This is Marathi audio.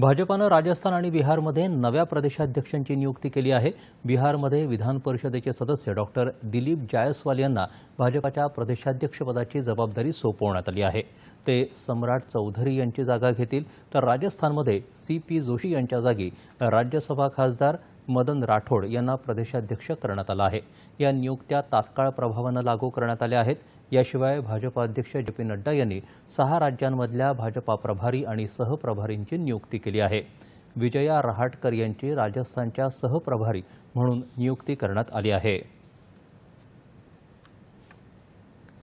भाजपानं राजस्थान आणि बिहारमध्ये नव्या प्रदेशाध्यक्षांची नियुक्ती केली आहे बिहारमध्ये विधान परिषदेचे सदस्य डॉक्टर दिलीप जायस्वाल यांना भाजपाच्या प्रदेशाध्यक्षपदाची जबाबदारी सोपवण्यात आली आहे ते सम्राट चौधरी यांची जागा घेतील तर राजस्थानमध्ये सी पी जोशी यांच्या जागी राज्यसभा खासदार मदन राठोड यांना प्रदेशाध्यक्ष करण्यात आलं आहे या नियुक्त्या तात्काळ प्रभावानं लागू करण्यात आल्या आहेत याशिवाय भाजपा अध्यक्ष जे पी नड्डा यांनी सहा राज्यांमधल्या भाजपा प्रभारी आणि सहप्रभारींची नियुक्ती केली आहे विजया रहाटकर यांची राजस्थानच्या सहप्रभारी म्हणून नियुक्ती करण्यात आली आहे